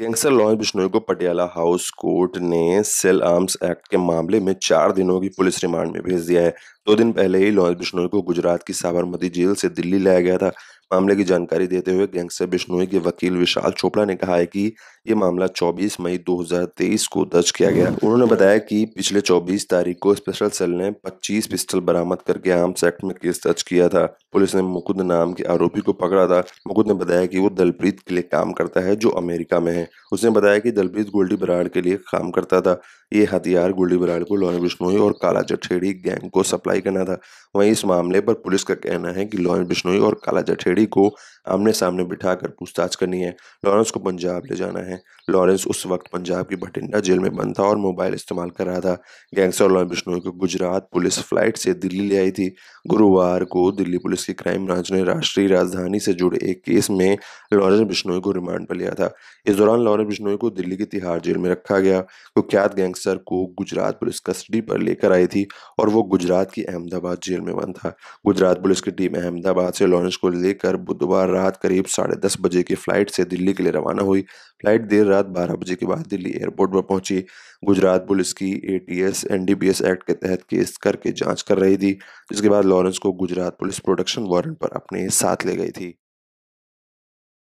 gangster Lawrence Bishnoi को Patiala house court ने सेल आर्म्स एक्ट के मामले में चार दिनों की पुलिस रिमांड में भेज दिया है दो दिन पहले ही लॉन्च बिश्नोई को गुजरात की साबरमती जेल से दिल्ली लाया गया था मामले की जानकारी देते हुए गैंगस्टर बिश्नोई के वकील विशाल चोपड़ा ने कहा है कि ये मामला 24 मई 2023 को दर्ज किया गया उन्होंने बताया कि पिछले 24 तारीख को स्पेशल सेल ने 25 पिस्टल बरामद करके आर्म्स एक्ट में केस दर्ज किया था पुलिस ने मुकुंद नाम के आरोपी को पकड़ा था मुकुंद ने बताया कि वो दलप्रीत के लिए काम करता है जो अमेरिका में है उसने बताया कि दलप्रीत गोल्डी बराड़ के लिए काम करता था ये हथियार गोल्डी बराड़ को लॉयन बिश्नोई और काला जठेड़ी गैंग को सप्लाई करना था वहीं इस मामले पर पुलिस का कहना है कि लॉन बिश्नोई और काला जठेड़ी को आमने सामने बिठाकर पूछताछ करनी है लॉरेंस को पंजाब ले जाना है लॉरेंस उस वक्त पंजाब की भटिंडा जेल में बंद था और मोबाइल इस्तेमाल कर रहा था गैंगस्टर लॉयन बिश्नोई को गुजरात पुलिस फ्लाइट से दिल्ली ले आई थी गुरुवार को दिल्ली पुलिस की क्राइम ब्रांच ने राष्ट्रीय राजधानी से जुड़े एक केस में लॉरेंस बिश्नोई को रिमांड पर लिया था इस दौरान लॉरेंस बिश्नोई को दिल्ली की तिहाड़ जेल में रखा गया कुख्यात गैंगस्टर को गुजरात पुलिस कस्टडी पर लेकर आई थी और वो गुजरात की अहमदाबाद जेल में बंद था गुजरात पुलिस की टीम अहमदाबाद से लॉरेंस को लेकर बुधवार रात करीब साढ़े दस बजे की फ्लाइट से दिल्ली के लिए रवाना हुई फ्लाइट देर रात बारह बजे के बाद दिल्ली एयरपोर्ट पर पहुंची गुजरात पुलिस की ए टी एक्ट के तहत केस करके जाँच कर रही थी जिसके बाद लॉरेंस को गुजरात पुलिस प्रोडक्शन वारंट पर अपने साथ ले गई थी